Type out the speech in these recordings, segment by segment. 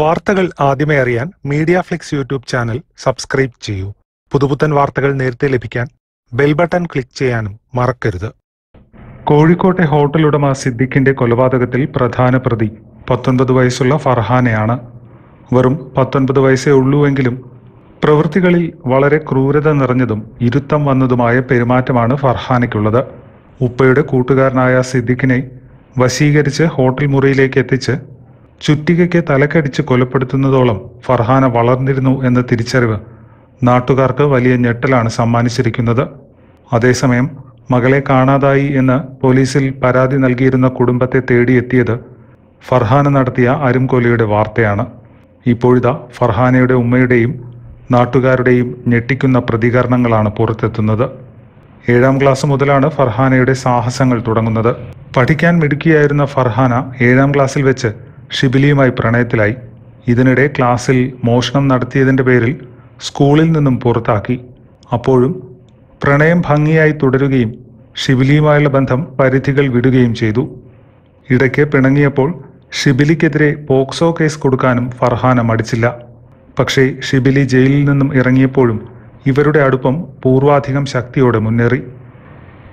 വാർത്തകൾ ആദ്യമേ അറിയാൻ media flix YouTube channel subscribe ചെയ്യൂ പുതുപുത്തൻ വാർത്തകൾ നേരത്തെ ലഭിക്കാൻ ബെൽ ബട്ടൺ ക്ലിക്ക് ചെയ്യാനും മറക്കരുത് കോഴിക്കോട്ടെ ഹോട്ടൽ ഉടമ സിദ്ദിഖിന്റെ കൊലപാതകത്തിൽ പ്രധാന പ്രതി പത്തൊൻപത് വയസ്സുള്ള ഫർഹാനയാണ് വെറും പത്തൊൻപത് വയസ്സേ ഉള്ളൂവെങ്കിലും പ്രവൃത്തികളിൽ വളരെ ക്രൂരത നിറഞ്ഞതും ഇരുത്തം വന്നതുമായ പെരുമാറ്റമാണ് ഫർഹാനയ്ക്കുള്ളത് ഉപ്പയുടെ കൂട്ടുകാരനായ സിദ്ദിഖിനെ വശീകരിച്ച് ഹോട്ടൽ മുറിയിലേക്ക് എത്തിച്ച് ചുറ്റികയ്ക്ക് തലക്കടിച്ച് കൊലപ്പെടുത്തുന്നതോളം ഫർഹാന വളർന്നിരുന്നു എന്ന തിരിച്ചറിവ് നാട്ടുകാർക്ക് വലിയ ഞെട്ടലാണ് സമ്മാനിച്ചിരിക്കുന്നത് അതേസമയം മകളെ കാണാതായി എന്ന് പോലീസിൽ പരാതി നൽകിയിരുന്ന കുടുംബത്തെ തേടിയെത്തിയത് ഫർഹാന നടത്തിയ അരുംകൊലയുടെ വാർത്തയാണ് ഇപ്പോഴിതാ ഫർഹാനയുടെ ഉമ്മയുടെയും നാട്ടുകാരുടെയും ഞെട്ടിക്കുന്ന പ്രതികരണങ്ങളാണ് പുറത്തെത്തുന്നത് ഏഴാം ക്ലാസ് മുതലാണ് ഫർഹാനയുടെ സാഹസങ്ങൾ തുടങ്ങുന്നത് പഠിക്കാൻ മിടുക്കിയായിരുന്ന ഫർഹാന ഏഴാം ക്ലാസ്സിൽ വെച്ച് ഷിബിലിയുമായി പ്രണയത്തിലായി ഇതിനിടെ ക്ലാസ്സിൽ മോഷണം നടത്തിയതിൻ്റെ പേരിൽ സ്കൂളിൽ നിന്നും പുറത്താക്കി അപ്പോഴും പ്രണയം ഭംഗിയായി തുടരുകയും ഷിബിലിയുമായുള്ള ബന്ധം പരിധികൾ വിടുകയും ചെയ്തു ഇടയ്ക്ക് പിണങ്ങിയപ്പോൾ ഷിബിലിക്കെതിരെ പോക്സോ കേസ് കൊടുക്കാനും ഫർഹാന മടിച്ചില്ല പക്ഷേ ഷിബിലി ജയിലിൽ നിന്നും ഇറങ്ങിയപ്പോഴും ഇവരുടെ അടുപ്പം പൂർവാധികം ശക്തിയോടെ മുന്നേറി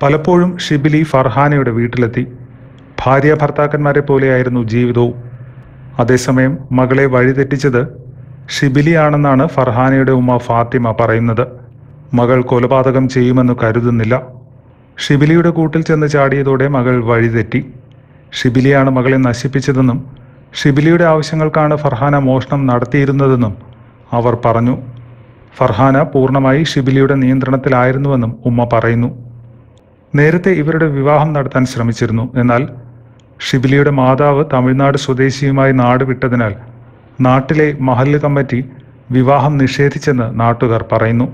പലപ്പോഴും ഷിബിലി ഫർഹാനയുടെ വീട്ടിലെത്തി ഭാര്യ ഭർത്താക്കന്മാരെ പോലെയായിരുന്നു ജീവിതവും അതേസമയം മകളെ വഴിതെറ്റിച്ചത് ഷിബിലിയാണെന്നാണ് ഫർഹാനയുടെ ഉമ്മ ഫാത്തിമ പറയുന്നത് മകൾ കൊലപാതകം ചെയ്യുമെന്ന് കരുതുന്നില്ല ഷിബിലിയുടെ കൂട്ടിൽ ചെന്ന് ചാടിയതോടെ മകൾ വഴിതെറ്റി ഷിബിലിയാണ് മകളെ നശിപ്പിച്ചതെന്നും ഷിബിലിയുടെ ആവശ്യങ്ങൾക്കാണ് ഫർഹാന മോഷണം നടത്തിയിരുന്നതെന്നും അവർ പറഞ്ഞു ഫർഹാന പൂർണ്ണമായി ഷിബിലിയുടെ നിയന്ത്രണത്തിലായിരുന്നുവെന്നും ഉമ്മ പറയുന്നു നേരത്തെ ഇവരുടെ വിവാഹം നടത്താൻ ശ്രമിച്ചിരുന്നു എന്നാൽ ഷിബിലിയുടെ മാതാവ് തമിഴ്നാട് സ്വദേശിയുമായി നാട് വിട്ടതിനാൽ നാട്ടിലെ മഹല്ല് കമ്മിറ്റി വിവാഹം നിഷേധിച്ചെന്ന് നാട്ടുകാർ പറയുന്നു